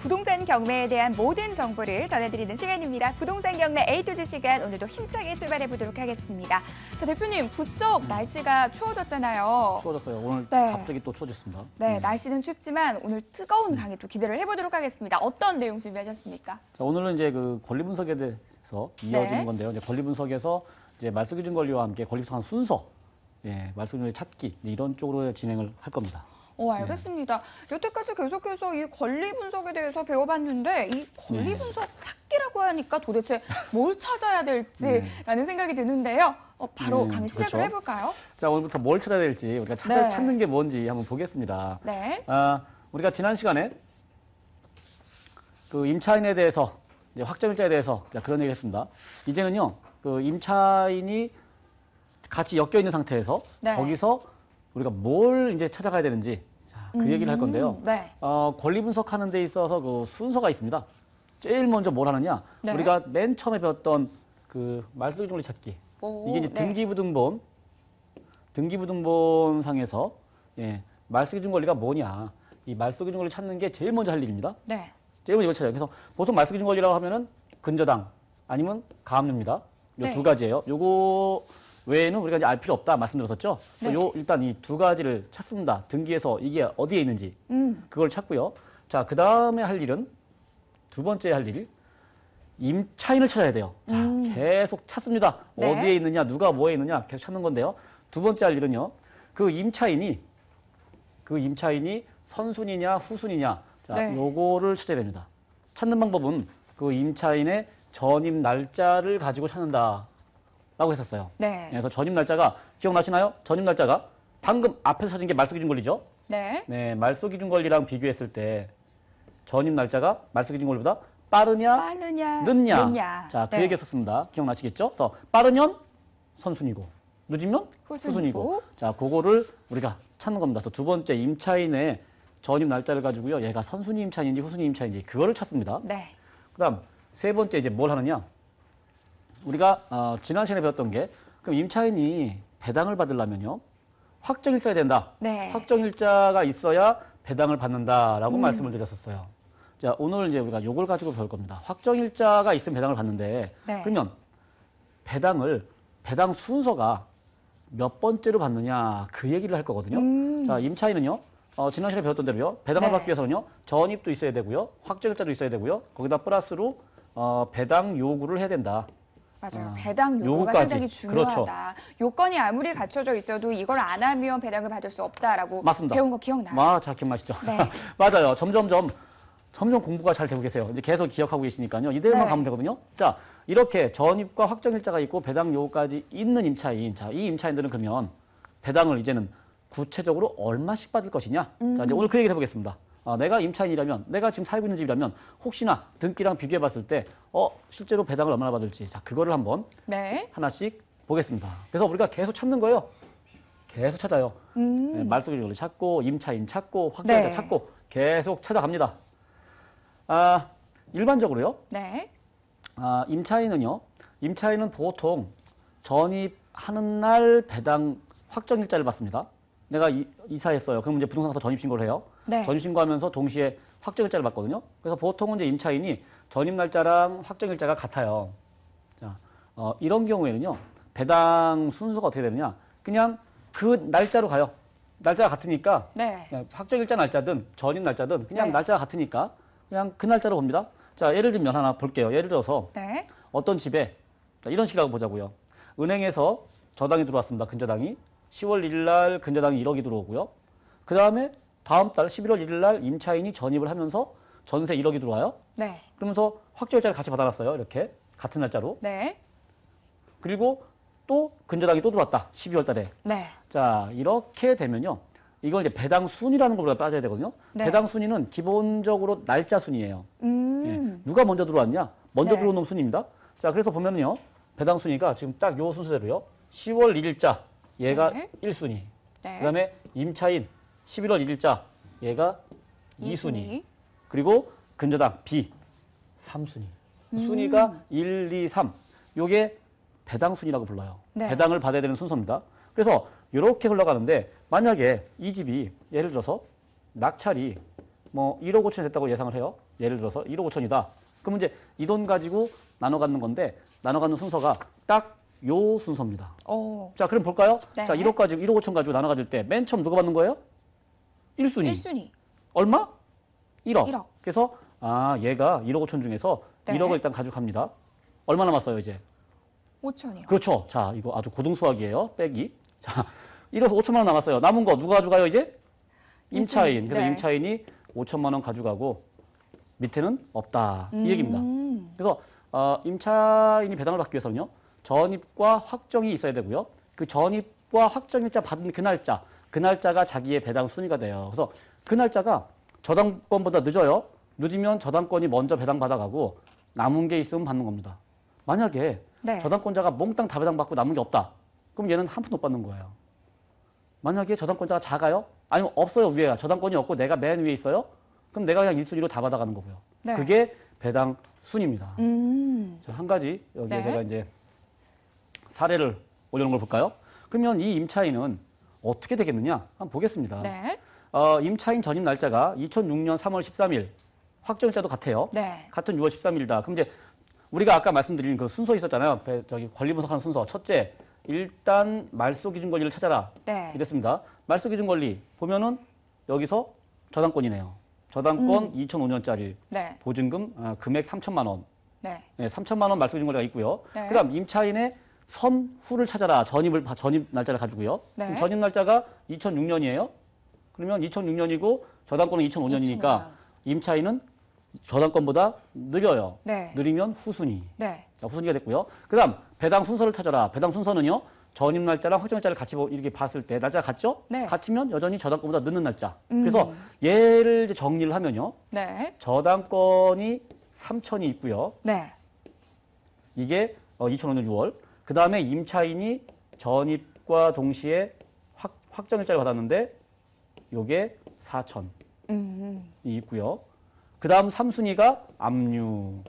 부동산 경매에 대한 모든 정보를 전해드리는 시간입니다. 부동산 경매 A to Z 시간 오늘도 힘차게 출발해 보도록 하겠습니다. 자 대표님 부쩍 날씨가 추워졌잖아요. 추워졌어요. 오늘 네. 갑자기 또 추워졌습니다. 네, 네, 날씨는 춥지만 오늘 뜨거운 네. 강의 또 기대를 해보도록 하겠습니다. 어떤 내용 준비하셨습니까? 자 오늘은 이제 그 권리 분석에 대해서 이어지는 네. 건데요. 이제 권리 분석에서 이제 말소 기준 권리와 함께 권리 분석한 순서, 예, 말소 기준 권 찾기 이런 쪽으로 진행을 할 겁니다. 어, 네. 알겠습니다. 여태까지 계속해서 이 권리 분석에 대해서 배워봤는데 이 권리 네. 분석 찾기라고 하니까 도대체 뭘 찾아야 될지라는 네. 생각이 드는데요. 어, 바로 음, 강의 시작을 그렇죠. 해볼까요? 자, 오늘부터 뭘 찾아야 될지 우리가 찾아, 네. 찾는 게 뭔지 한번 보겠습니다. 네. 아, 우리가 지난 시간에 그 임차인에 대해서 이제 확정일자에 대해서 자, 그런 얘기했습니다. 이제는요, 그 임차인이 같이 엮여 있는 상태에서 네. 거기서 우리가 뭘 이제 찾아가야 되는지 그 음, 얘기를 할 음, 건데요. 네. 어, 권리 분석하는 데 있어서 그 순서가 있습니다. 제일 먼저 뭘 하느냐? 네. 우리가 맨 처음에 배웠던 그 말소리 종리 찾기. 오, 이게 이제 네. 등기부등본 등기부등본 상에서 예, 말소기준 권리가 뭐냐? 이 말소기준 권리 찾는 게 제일 먼저 할 일입니다. 네. 제일 먼저 이걸 찾아요. 그래서 보통 말소기준 권리라고 하면은 근저당 아니면 가압류입니다. 요두 네. 가지예요. 요거 외에는 우리가 이제 알 필요 없다 말씀드렸었죠. 네. 요 일단 이 두 가지를 찾습니다. 등기에서 이게 어디에 있는지 음. 그걸 찾고요. 자, 그 다음에 할 일은 두 번째 할 일, 임차인을 찾아야 돼요. 자, 음. 계속 찾습니다. 네. 어디에 있느냐, 누가 뭐에 있느냐 계속 찾는 건데요. 두 번째 할 일은요. 그 임차인이 그 임차인이 선순이냐 후순이냐 자, 네. 요거를 찾아야 됩니다. 찾는 방법은 그 임차인의 전임 날짜를 가지고 찾는다. 라고 했었어요. 네. 그래서 전입 날짜가 기억나시나요? 전입 날짜가 방금 앞에서 찾은 게 말소기준 권리죠? 네. 네, 말소기준 권리랑 비교했을 때 전입 날짜가 말소기준 권리보다 빠르냐, 빠르냐 늦냐. 늦냐. 자, 그 네. 얘기 했었습니다. 기억나시겠죠? 그래서 빠르면 선순위고 늦으면 후순위고. 후순위고. 자, 그거를 우리가 찾는 겁니다. 그래서 두 번째 임차인의 전입 날짜를 가지고요. 얘가 선순위 임차인인지 후순위 임차인지 그거를 찾습니다. 네. 그다음 세 번째 이제 뭘 하느냐? 우리가 어, 지난 시간에 배웠던 게 그럼 임차인이 배당을 받으려면요. 확정일자가 된다. 네. 확정일자가 있어야 배당을 받는다라고 음. 말씀을 드렸었어요. 자, 오늘 이제 우리가 요걸 가지고 배울 겁니다. 확정일자가 있으면 배당을 받는데 네. 그러면 배당을 배당 순서가 몇 번째로 받느냐 그 얘기를 할 거거든요. 음. 자, 임차인은요. 어, 지난 시간에 배웠던 대로요. 배당을 네. 받기 위해서는요. 전입도 있어야 되고요. 확정일자도 있어야 되고요. 거기다 플러스로 어, 배당 요구를 해야 된다. 맞아요. 아, 배당 요구가 요구까지. 상당히 중요하다. 그렇죠. 요건이 아무리 갖춰져 있어도 이걸 안 하면 배당을 받을 수 없다라고 맞습니다. 배운 거 기억나요? 아, 기억나시죠? 네. 맞아요. 점점점 점점 공부가 잘 되고 계세요. 이제 계속 기억하고 계시니까요. 이대로만 네. 가면 되거든요. 자, 이렇게 전입과 확정일자가 있고 배당 요구까지 있는 임차인. 자, 이 임차인들은 그러면 배당을 이제는 구체적으로 얼마씩 받을 것이냐. 자, 이제 음. 오늘 그 얘기를 해보겠습니다. 아, 내가 임차인이라면 내가 지금 살고 있는 집이라면 혹시나 등기랑 비교해 봤을 때 어, 실제로 배당을 얼마나 받을지 자 그거를 한번 네. 하나씩 보겠습니다. 그래서 우리가 계속 찾는 거예요. 계속 찾아요. 음. 네, 말소기준을 찾고 임차인 찾고 확정자 네. 찾고 계속 찾아갑니다. 아, 일반적으로요. 네. 아, 임차인은요. 임차인은 보통 전입하는 날 배당 확정일자를 받습니다. 내가 이, 이사했어요. 그럼 이제 부동산서 전입신고를 해요. 네. 전신고하면서 동시에 확정일자를 받거든요. 그래서 보통은 이제 임차인이 전입 날짜랑 확정일자가 같아요. 자, 어, 이런 경우에는요. 배당 순서가 어떻게 되느냐. 그냥 그 날짜로 가요. 날짜가 같으니까 네. 확정일자 날짜든 전입 날짜든 그냥 네. 날짜가 같으니까 그냥 그 날짜로 봅니다. 자 예를 들면 하나 볼게요. 예를 들어서 네. 어떤 집에 자, 이런 식이라 보자고요. 은행에서 저당이 들어왔습니다. 근저당이 10월 1일 날 근저당이 1억이 들어오고요. 그 다음에 다음 달 11월 1일 날 임차인이 전입을 하면서 전세 1억이 들어와요. 네. 그러면서 확정일자를 같이 받아놨어요. 이렇게 같은 날짜로. 네. 그리고 또 근저당이 또 들어왔다. 12월 달에. 네. 자, 이렇게 되면요. 이걸 이제 배당 순위라는 것보다 따져야 되거든요. 네. 배당 순위는 기본적으로 날짜 순위예요. 음. 예, 누가 먼저 들어왔냐? 먼저 네. 들어온 놈 순위입니다. 자, 그래서 보면요. 배당 순위가 지금 딱 요 순서대로요. 10월 1일자 얘가 네. 1순위. 네. 그다음에 임차인 11월 1일자 얘가 2순위. 그리고 근저당 B 3순위. 음. 순위가 1, 2, 3. 요게 배당 순위라고 불러요. 네. 배당을 받아야 되는 순서입니다. 그래서 이렇게 흘러가는데 만약에 이 집이 예를 들어서 낙찰이 뭐 1억 5천이 됐다고 예상을 해요. 예를 들어서 1억 5천이다. 그러면 이제 이 돈 가지고 나눠 갖는 건데 나눠 갖는 순서가 딱 요 순서입니다. 오. 자, 그럼 볼까요? 네. 자, 1억 가지고 1억 5천 가지고 나눠 가질 때 맨 처음 누가 받는 거예요? 1순위. 1순위. 얼마? 1억. 1억. 그래서 아 얘가 1억 5천 중에서 네. 1억을 일단 가져갑니다. 얼마 남았어요 이제? 5천이요. 그렇죠. 자 이거 아주 고등수학이에요. 빼기. 자 1억 5천만 원 남았어요. 남은 거 누가 가져가요 이제? 임차인. 그래서 네. 임차인이 5천만 원 가져가고 밑에는 없다. 음. 이 얘기입니다. 그래서 어, 임차인이 배당을 받기 위해서는요. 전입과 확정이 있어야 되고요. 그 전입과 확정일자 받은 그 날짜 그 날짜가 자기의 배당 순위가 돼요. 그래서 그 날짜가 저당권보다 늦어요. 늦으면 저당권이 먼저 배당받아가고 남은 게 있으면 받는 겁니다. 만약에 네. 저당권자가 몽땅 다 배당받고 남은 게 없다. 그럼 얘는 한푼못 받는 거예요. 만약에 저당권자가 작아요? 아니면 없어요, 위에가. 저당권이 없고 내가 맨 위에 있어요? 그럼 내가 그냥 1순위로다 받아가는 거고요. 네. 그게 배당 순입니다. 위 음. 한 가지 여기에 네. 제가 이제 사례를 올려놓은 걸 볼까요? 그러면 이 임차인은 어떻게 되겠느냐 한번 보겠습니다. 네. 어, 임차인 전입 날짜가 2006년 3월 13일 확정일자도 같아요. 네. 같은 6월 13일이다. 그럼 이제 우리가 아까 말씀드린 그 순서 있었잖아요. 저기 권리 분석하는 순서. 첫째, 일단 말소 기준 권리를 찾아라. 네. 이랬습니다. 말소 기준 권리 보면은 여기서 저당권이네요. 저당권 음. 2005년짜리 네. 보증금 아, 금액 3천만 원. 네. 네, 3천만 원 말소 기준 권리가 있고요. 네. 그다음 임차인의 선 후를 찾아라 전입을 전입 날짜를 가지고요. 네. 전입 날짜가 2006년이에요. 그러면 2006년이고 저당권은 2005년이니까 2005년. 임차인은 저당권보다 느려요. 네. 느리면 후순위. 네. 자, 후순위가 됐고요. 그다음 배당 순서를 찾아라. 배당 순서는요. 전입 날짜랑 확정 날짜를 같이 이렇게 봤을 때 날짜가 같죠? 네. 같으면 여전히 저당권보다 늦는 날짜. 음. 그래서 얘를 이제 정리를 하면요. 네. 저당권이 3천이 있고요. 네. 이게 어, 2005년 6월. 그 다음에 임차인이 전입과 동시에 확, 확정일자를 받았는데 요게 4천이 있고요. 그 다음 3순위가 압류로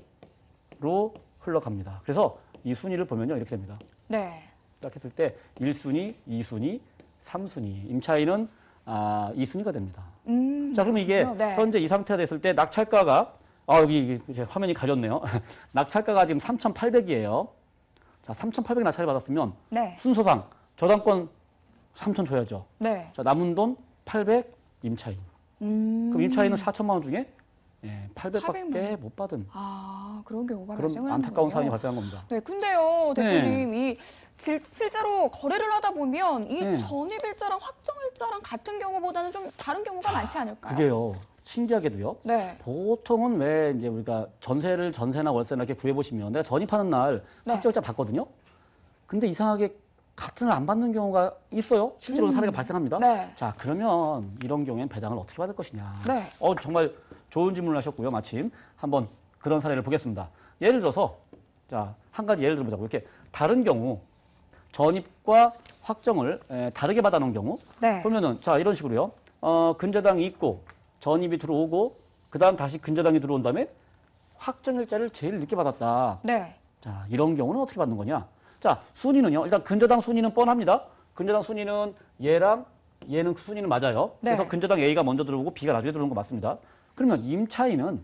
흘러갑니다. 그래서 이 순위를 보면요. 이렇게 됩니다. 네. 딱 했을 때 1순위, 2순위, 3순위. 임차인은 아, 2순위가 됩니다. 음, 자, 그러면 이게 어, 네. 현재 이 상태가 됐을 때 낙찰가가 아, 여기 화면이 가렸네요. 낙찰가가 지금 3,800이에요. 자, 3 8 0 0 나차를 받았으면 네. 순서상 저당권 3천 줘야죠. 네. 자, 남은 돈 800 임차인. 음. 그럼 임차인은 4천만 원 중에 예, 8 0 0밖 800만... 못 받은. 아, 그런 경우가 그런 안타까운 상황이 발생한 겁니다. 네, 근데요, 네. 대표님, 네. 이 질, 실제로 거래를 하다 보면 이 네. 전입일자랑 확정일자랑 같은 경우보다는 좀 다른 경우가 아, 많지 않을까요? 그게요. 신기하게도요. 네. 보통은 왜 이제 우리가 전세를 전세나 월세나 이렇게 구해보시면 내가 전입하는 날 네. 합절자 받거든요. 근데 이상하게 같은 날 안 받는 경우가 있어요. 실제로 음. 사례가 발생합니다. 네. 자, 그러면 이런 경우엔 배당을 어떻게 받을 것이냐. 네. 어, 정말 좋은 질문을 하셨고요. 마침 한번 그런 사례를 보겠습니다. 예를 들어서 자, 한 가지 예를 들어보자고. 이렇게 다른 경우 전입과 확정을 에, 다르게 받아놓은 경우 네. 그러면은 자, 이런 식으로요. 어, 근저당이 있고 전입이 들어오고 그다음 다시 근저당이 들어온 다음에 확정일자를 제일 늦게 받았다. 네. 자, 이런 경우는 어떻게 받는 거냐? 자, 순위는요. 일단 근저당 순위는 뻔합니다. 근저당 순위는 얘랑 얘는 순위는 맞아요. 네. 그래서 근저당 A가 먼저 들어오고 B가 나중에 들어오는 거 맞습니다. 그러면 임차인은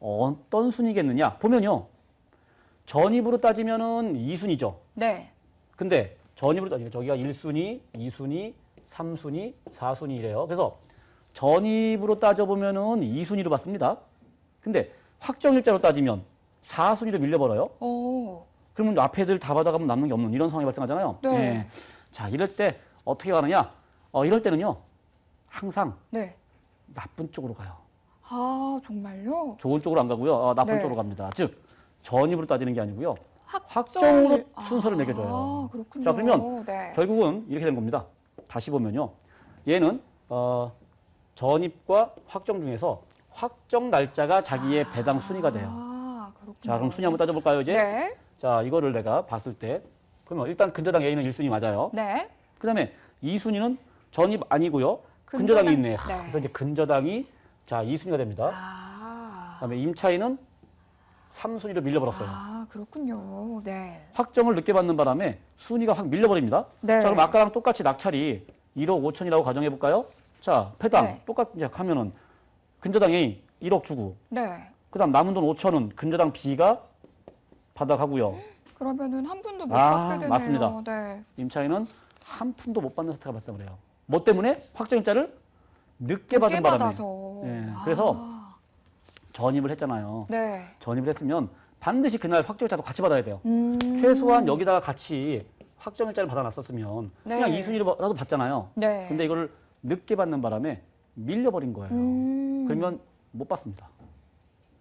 어떤 순위겠느냐? 보면요. 전입으로 따지면은 2순위죠. 네. 근데 전입으로 따지면 저기가 1순위, 2순위, 3순위, 4순위 이래요. 그래서 전입으로 따져보면은 이순위로 받습니다 근데 확정일자로 따지면 사순위로 밀려버려요. 오. 그러면 앞에 들다 받아가면 남는 게 없는 이런 상황이 발생하잖아요. 네. 네. 자, 이럴 때 어떻게 가느냐? 어, 이럴 때는요. 항상 네. 나쁜 쪽으로 가요. 아, 정말요? 좋은 쪽으로 안 가고요. 어, 나쁜 네. 쪽으로 갑니다. 즉, 전입으로 따지는 게 아니고요. 확정... 으로 순서를 아, 매겨줘요. 아, 자, 그러면 네. 결국은 이렇게 된 겁니다. 다시 보면요. 얘는 어, 전입과 확정 중에서 확정 날짜가 자기의 아, 배당 순위가 돼요. 아, 그렇군요. 자, 그럼 순위 한번 따져볼까요, 이제? 네. 자, 이거를 내가 봤을 때 그러면 일단 근저당 A는 1순위 맞아요. 네. 그다음에 2순위는 전입 아니고요. 근저당, 이 있네. 네. 그래서 이제 근저당이 자 2순위가 됩니다. 아. 그다음에 임차인은 3순위로 밀려버렸어요. 아 그렇군요. 네. 확정을 늦게 받는 바람에 순위가 확 밀려버립니다. 네. 자 그럼 아까랑 똑같이 낙찰이 1억 5천이라고 가정해 볼까요? 자, 패당 네. 똑같이 하면은 근저당 A 1억 주고 네. 그다음 남은 돈 5천은 근저당 B가 받아가고요. 그러면은 한 푼도 못 아, 받게 되네요. 맞습니다. 네. 임차인은 한 푼도 못 받는 사태가 발생을 해요. 뭐 때문에 확정일자를 늦게, 늦게 받은 바람에. 네, 아. 그래서 전입을 했잖아요. 네. 전입을 했으면 반드시 그날 확정일자도 같이 받아야 돼요. 음. 최소한 여기다가 같이 확정일자를 받아놨었으면 네. 그냥 이순위로라도 받잖아요. 네. 근데 이거를 늦게 받는 바람에 밀려버린 거예요. 음. 그러면 못 받습니다.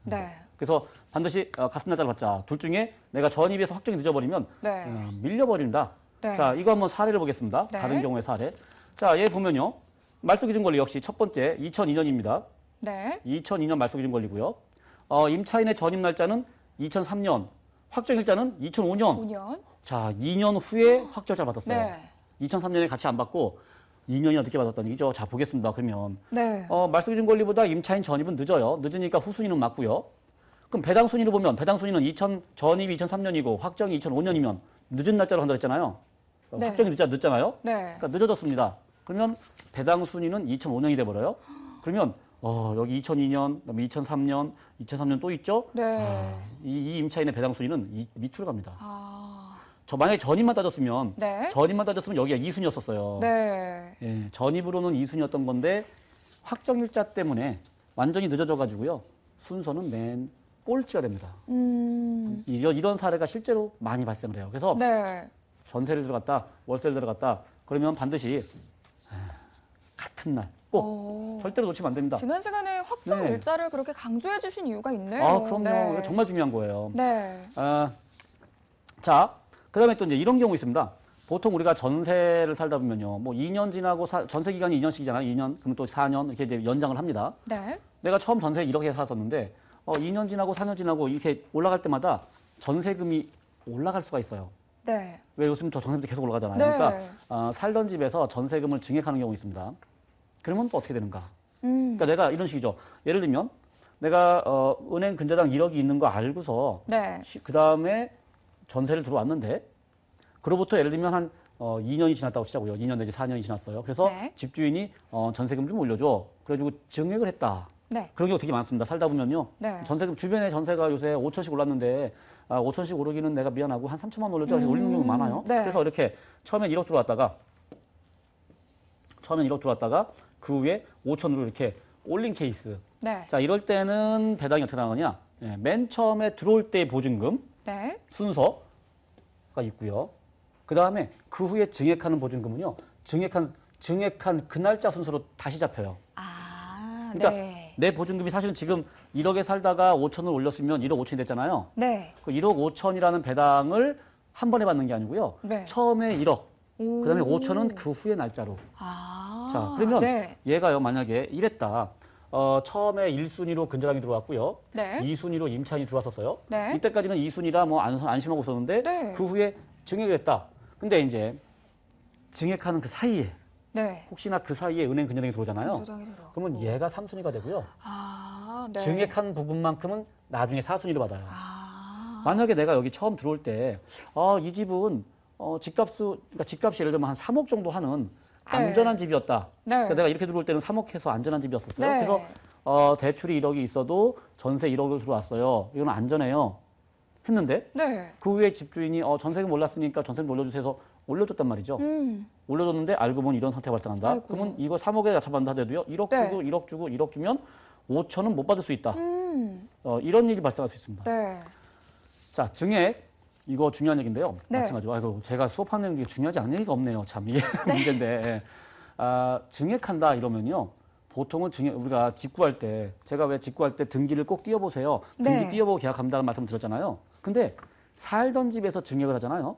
네. 그래서 반드시 어, 같은 날짜를 받자. 둘 중에 내가 전입에서 확정이 늦어버리면 네. 어, 밀려버린다. 네. 자, 이거 한번 사례를 보겠습니다. 네. 다른 경우의 사례. 자, 얘 보면요. 말소기준 권리 역시 첫 번째 2002년입니다. 네. 2002년 말소기준 권리고요. 어, 임차인의 전입 날짜는 2003년, 확정일자는 2005년. 5년. 자, 2년 후에 확정일자 받았어요. 네. 2003년에 같이 안 받고 2년이 어떻게 받았다는 얘기죠. 자, 보겠습니다. 그러면 네. 어, 말씀해준 권리보다 임차인 전입은 늦어요. 늦으니까 후순위는 맞고요. 그럼 배당 순위를 보면 배당 순위는 2000 전입이 2003년이고 확정이 2005년이면 늦은 날짜로 한다고 했잖아요. 네. 확정이 늦자 늦잖아요. 네. 그러니까 늦어졌습니다. 그러면 배당 순위는 2005년이 돼 버려요. 그러면 어, 여기 2002년, 그다음에 2003년, 2003년 또 있죠. 네. 아, 이, 이 임차인의 배당 순위는 이, 밑으로 갑니다. 아. 저 만약에 전입만 따졌으면 네. 전입만 따졌으면 여기가 2순위였었어요. 네. 예, 전입으로는 2순위였던 건데 확정 일자 때문에 완전히 늦어져 가지고요. 순서는 맨 꼴찌가 됩니다. 음. 이런, 사례가 실제로 많이 발생을 해요. 그래서 네. 전세를 들어갔다, 월세를 들어갔다 그러면 반드시 같은 날 꼭. 오. 절대로 놓치면 안 됩니다. 지난 시간에 확정 일자를 네. 그렇게 강조해 주신 이유가 있네요. 아, 그럼요. 네. 정말 중요한 거예요. 네. 아, 자, 그다음에 또 이제 이런 경우 있습니다. 보통 우리가 전세를 살다 보면요. 뭐 2년 지나고 사, 전세 기간이 2년씩이잖아요. 2년 그럼 또 4년 이렇게 이제 연장을 합니다. 네. 내가 처음 전세 이렇게 살았었는데 어 2년 지나고 4년 지나고 이렇게 올라갈 때마다 전세금이 올라갈 수가 있어요. 네. 왜 요즘 저 전세도 계속 올라가잖아요. 그러니까, 네. 그러니까 어, 살던 집에서 전세금을 증액하는 경우 가 있습니다. 그러면 또 어떻게 되는가? 음. 그러니까 내가 이런 식이죠. 예를 들면 내가 어, 은행 근저당 1억이 있는 거 알고서 네. 그 다음에 전세를 들어왔는데 그로부터 예를 들면 한 어, 2년이 지났다고 치자고요. 2년 내지 4년이 지났어요. 그래서 네. 집주인이 어, 전세금 좀 올려줘. 그래가지고 증액을 했다. 네. 그런 경우 되게 많습니다. 살다 보면요. 네. 전세금 주변에 전세가 요새 5천씩 올랐는데 아, 5천씩 오르기는 내가 미안하고 한 3천만 올려줘. 음. 올리는 경우 음, 많아요. 네. 그래서 이렇게 처음엔 1억 들어왔다가 처음엔 1억 들어왔다가 그 후에 5천으로 이렇게 올린 케이스. 네. 자 이럴 때는 배당이 어떻게 나가느냐. 네, 예, 맨 처음에 들어올 때 보증금 네. 순서가 있고요. 그 다음에 그 후에 증액하는 보증금은요. 증액한 증액한 그 날짜 순서로 다시 잡혀요. 아, 그러니까 네. 내 보증금이 사실은 지금 1억에 살다가 5천을 올렸으면 1억 5천이 됐잖아요. 네. 그 1억 5천이라는 배당을 한 번에 받는 게 아니고요. 네. 처음에 1억, 그다음에 5천은 그 후의 날짜로. 아, 자, 그러면 네. 얘가요 만약에 이랬다. 어, 처음에 1순위로 근절당이 들어왔고요. 네. 2순위로 임차인이 들어왔었어요. 네. 이때까지는 2순위라 뭐 안, 안심하고 있었는데 네. 그 후에 증액을 했다. 근데 이제 증액하는 그 사이에 네. 혹시나 그 사이에 은행 근저당이 들어오잖아요. 그러면 얘가 3순위가 되고요. 아, 네. 증액한 부분만큼은 나중에 4순위로 받아요. 아. 만약에 내가 여기 처음 들어올 때 아, 이 집은 어, 집값수 그러니까 집값이 예를 들면 한 3억 정도 하는 네. 안전한 집이었다. 네. 그러니까 내가 이렇게 들어올 때는 3억해서 안전한 집이었었어요. 네. 그래서 어, 대출이 1억이 있어도 전세 1억으로 들어왔어요. 이건 안전해요. 했는데 네. 그 후에 집주인이 어, 전세금 올랐으니까 전세금 올려주세요 해서 올려줬단 말이죠. 음. 올려줬는데 알고 보면 이런 상태가 발생한다. 아이고. 그러면 이거 3억에 잡았다 하더라도요. 1억 네. 주고 1억 주고 1억 주면 5천은 못 받을 수 있다. 음. 어, 이런 일이 발생할 수 있습니다. 네. 자, 증액 이거 중요한 얘기인데요. 네. 마찬가지로 아이고 제가 수업하는 게 중요하지 않은 얘기가 없네요. 참 이게 네. 문제인데 아, 증액한다 이러면요. 보통은 증액 우리가 직구할 때 제가 왜 직구할 때 등기를 꼭 띄워보세요. 네. 등기 네. 띄워보고 계약한다는 말씀 드렸잖아요. 근데 살던 집에서 증액을 하잖아요.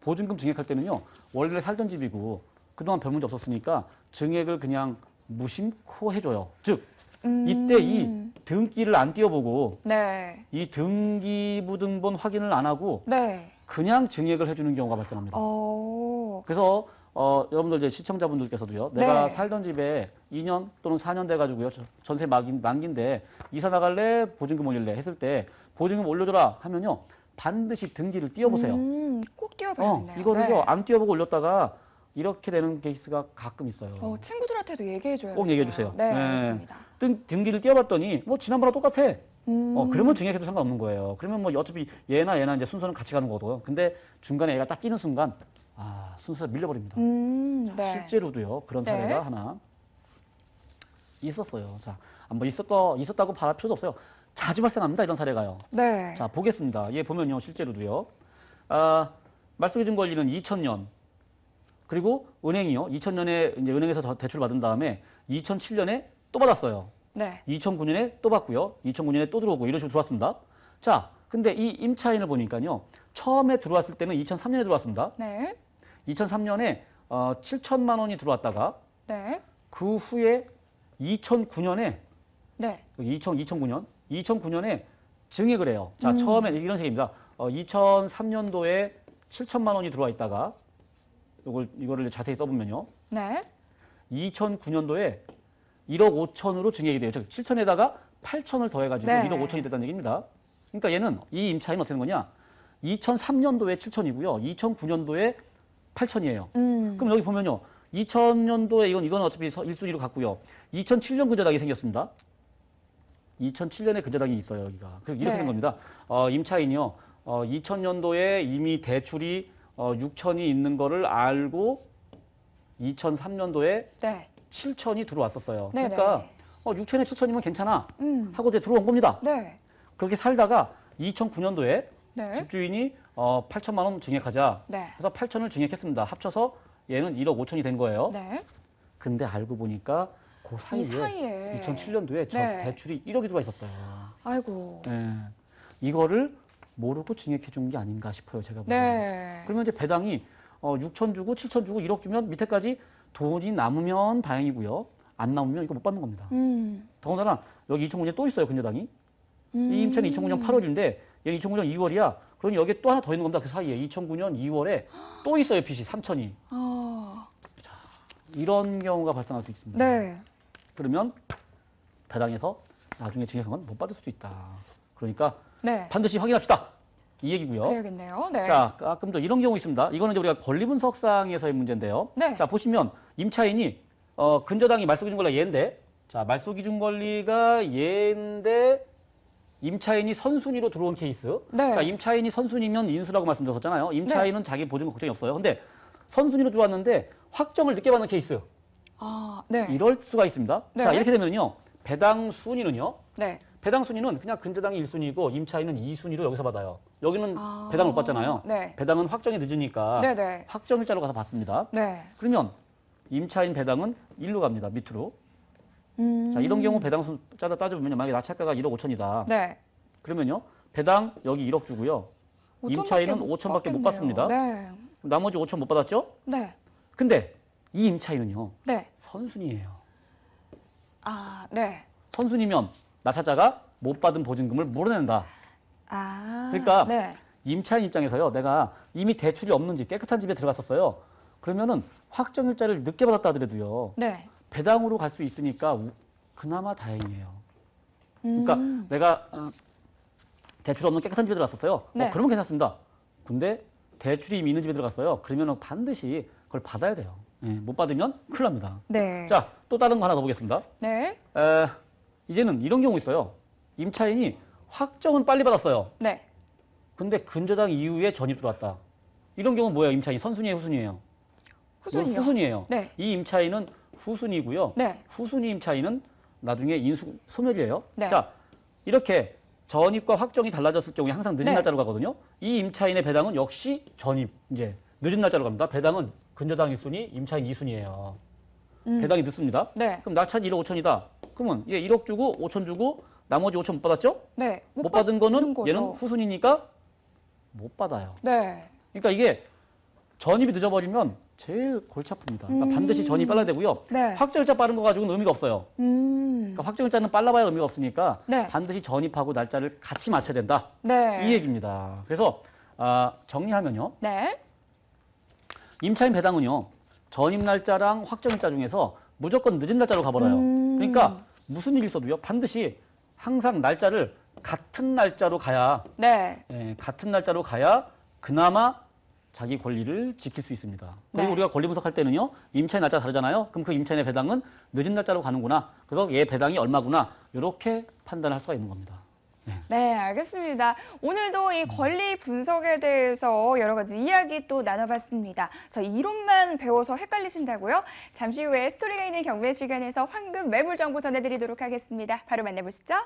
보증금 증액할 때는요. 원래 살던 집이고 그동안 별 문제 없었으니까 증액을 그냥 무심코 해줘요. 즉 음. 이때 이 음. 등기를 안 띄워보고 네. 이 등기부등본 확인을 안 하고 네. 그냥 증액을 해주는 경우가 발생합니다. 오. 어. 그래서 어, 여러분들 이제 시청자분들께서도요. 네. 내가 살던 집에 2년 또는 4년 돼가지고요. 전세 만기, 만기인데 이사 나갈래 보증금 올릴래 했을 때 보증금 올려줘라 하면요. 반드시 등기를 띄워보세요. 음, 꼭 띄워봐야겠네요. 어, 이거를 네. 안 띄워보고 올렸다가 이렇게 되는 케이스가 가끔 있어요. 어, 친구들한테도 얘기해줘야 꼭 얘기해주세요. 네, 네. 알겠습니다. 등, 등기를 띄워봤더니 뭐 지난번랑 똑같아. 어, 음. 어, 그러면 증액해도 상관없는 거예요. 그러면 뭐 어차피 얘나 얘나 이제 순서는 같이 가는 거거든. 근데 중간에 얘가 딱 끼는 순간 아 순서가 밀려버립니다. 음, 자, 네. 실제로도요 그런 네. 사례가 네. 하나 있었어요. 자, 한번 있었다 있었다고 바랄 필요도 없어요. 자주 발생합니다 이런 사례가요. 네. 자 보겠습니다. 얘 예, 보면요 실제로도요. 아 말소기준 권리는 2000년 그리고 은행이요 2000년에 이제 은행에서 대출 받은 다음에 2007년에 또 받았어요. 네. 2009년에 또 받고요. 2009년에 또 들어오고 이런 식으로 들어왔습니다. 자, 근데 이 임차인을 보니까요. 처음에 들어왔을 때는 2003년에 들어왔습니다. 네. 2003년에 어, 7천만 원이 들어왔다가 네. 그 후에 2009년에 네. 2000, 2009년 2009년에 증액을 해요. 자, 음. 처음에 이런 식입니다. 어, 2003년도에 7천만 원이 들어와 있다가 이걸 이거를 자세히 써보면요. 네. 2009년도에 1억 5천으로 증액이 돼요. 즉 7천에다가 8천을 더해가지고 네. 1억 5천이 됐다는 얘기입니다. 그러니까 얘는 이 임차인은 어떻게 되는 거냐? 2003년도에 7천이고요. 2009년도에 8천이에요. 음. 그럼 여기 보면요. 2000년도에 이건 이건 어차피 1순위로 갔고요. 2007년 근저당이 생겼습니다. 2007년에 근저당이 있어요, 여기가. 그 이렇게 네. 된 겁니다. 어, 임차인이요. 어, 2000년도에 이미 대출이 어, 6천이 있는 거를 알고 2003년도에 네. 7천이 들어왔었어요. 네네. 그러니까 네. 어, 6천에 7천이면 괜찮아 음. 하고 이제 들어온 겁니다. 네. 그렇게 살다가 2009년도에 네. 집주인이 어, 8천만 원 증액하자. 네. 그래서 8천을 증액했습니다. 합쳐서 얘는 1억 5천이 된 거예요. 네. 근데 알고 보니까 그 사이에, 사이에. 2007년도에 저 네. 대출이 1억이 들어와 있었어요. 아이고. 네. 이거를 모르고 증액해 준 게 아닌가 싶어요. 제가 보기에. 네. 그러면 이제 배당이 어, 6천 주고 7천 주고 1억 주면 밑에까지 돈이 남으면 다행이고요. 안 남으면 이거 못 받는 겁니다. 음. 더군다나 여기 2005년 또 있어요. 근저당이. 음. 이 임차는 2009년 8월인데 얘 2009년 2월이야. 그럼 여기에 또 하나 더 있는 겁니다. 그 사이에 2009년 2월에 또 있어요. 빚이 3천이. 어. 자, 이런 경우가 발생할 수 있습니다. 네. 그러면 배당에서 나중에 증액한 건 못 받을 수도 있다. 그러니까 네. 반드시 확인합시다. 이 얘기고요. 그래야겠네요. 네. 자, 가끔 또 이런 경우 있습니다. 이거는 이제 우리가 권리분석상에서의 문제인데요. 네. 자, 보시면 임차인이 어, 근저당이 말소기준 권리가 얘인데 자, 말소기준 권리가 얘인데 임차인이 선순위로 들어온 케이스. 네. 자, 임차인이 선순위면 인수라고 말씀드렸었잖아요. 임차인은 네. 자기 보증금 걱정이 없어요. 근데 선순위로 들어왔는데 확정을 늦게 받는 케이스. 아, 네. 이럴 수가 있습니다. 네. 자, 이렇게 되면요. 배당 순위는요. 네. 배당 순위는 그냥 근저당이 1순위고 임차인은 2순위로 여기서 받아요. 여기는 아, 배당 못 받잖아요. 네. 배당은 확정이 늦으니까 네네. 확정일자로 가서 받습니다. 네. 그러면 임차인 배당은 1로 갑니다. 밑으로. 음. 자 이런 음. 경우 배당 순따다 따져보면 만약에 낙찰가가 1억 5천이다. 네. 그러면요 배당 여기 1억 주고요. 임차인은 5천밖에 못 받습니다. 네. 나머지 5천 못 받았죠? 네. 근데 이 임차인은요. 네. 선순위예요. 아 네. 선순위면 나차자가 못 받은 보증금을 물어낸다. 아, 그러니까 네. 임차인 입장에서요. 내가 이미 대출이 없는 집 깨끗한 집에 들어갔었어요. 그러면은 확정일자를 늦게 받았다 하더라도요. 네. 배당으로 갈 수 있으니까 그나마 다행이에요. 그러니까 음. 그러니까 내가 어, 대출 없는 깨끗한 집에 들어갔었어요. 어, 네. 어, 그러면 괜찮습니다. 근데 대출이 이미 있는 집에 들어갔어요. 그러면은 반드시 그걸 받아야 돼요. 예, 못 받으면 큰일 납니다. 네. 자, 또 다른 거 하나 더 보겠습니다. 네. 에, 이제는 이런 경우 있어요. 임차인이 확정은 빨리 받았어요. 네. 근데 근저당 이후에 전입 들어왔다. 이런 경우는 뭐예요? 임차인 선순위에 후순위에요 후순위요. 뭐 후순위예요. 네. 이 임차인은 후순위고요. 네. 후순위 임차인은 나중에 인수 소멸이에요. 네. 자, 이렇게 전입과 확정이 달라졌을 경우에 항상 늦은 네. 날짜로 가거든요. 이 임차인의 배당은 역시 전입 이제 늦은 날짜로 갑니다. 배당은 근저당 1순위, 임차인 2순위예요. 음. 배당이 늦습니다. 네. 그럼 낙찰 1억 5천이다. 그러면 얘 1억 주고 5천 주고 나머지 5천 못 받았죠? 네. 못, 못 받은 거는 거죠. 얘는 후순위니까 못 받아요. 네. 그러니까 이게 전입이 늦어버리면 제일 골치 아픕니다. 그러니까 음. 반드시 전이 빨라야 되고요. 음. 네. 확정일자 빠른 거 가지고는 의미가 없어요. 음. 그러니까 확정일자는 빨라봐야 의미가 없으니까 네. 반드시 전입하고 날짜를 같이 맞춰야 된다. 네. 이 얘기입니다. 그래서 아, 정리하면요. 네. 임차인 배당은요. 전입 날짜랑 확정일자 중에서 무조건 늦은 날짜로 가버려요. 음. 그러니까 음. 무슨 일이 있어도요. 반드시 항상 날짜를 같은 날짜로 가야 네. 예, 같은 날짜로 가야 그나마 자기 권리를 지킬 수 있습니다. 그리고 네. 우리가 권리 분석할 때는요. 임차인 날짜 다르잖아요. 그럼 그 임차인의 배당은 늦은 날짜로 가는구나. 그래서 얘 배당이 얼마구나. 이렇게 판단할 수가 있는 겁니다. 네. 알겠습니다. 오늘도 이 음. 권리 분석에 대해서 여러 가지 이야기 또 나눠봤습니다. 저 이론만 배워서 헷갈리신다고요? 잠시 후에 스토리가 있는 경매 시간에서 황금 매물 정보 전해드리도록 하겠습니다. 바로 만나보시죠.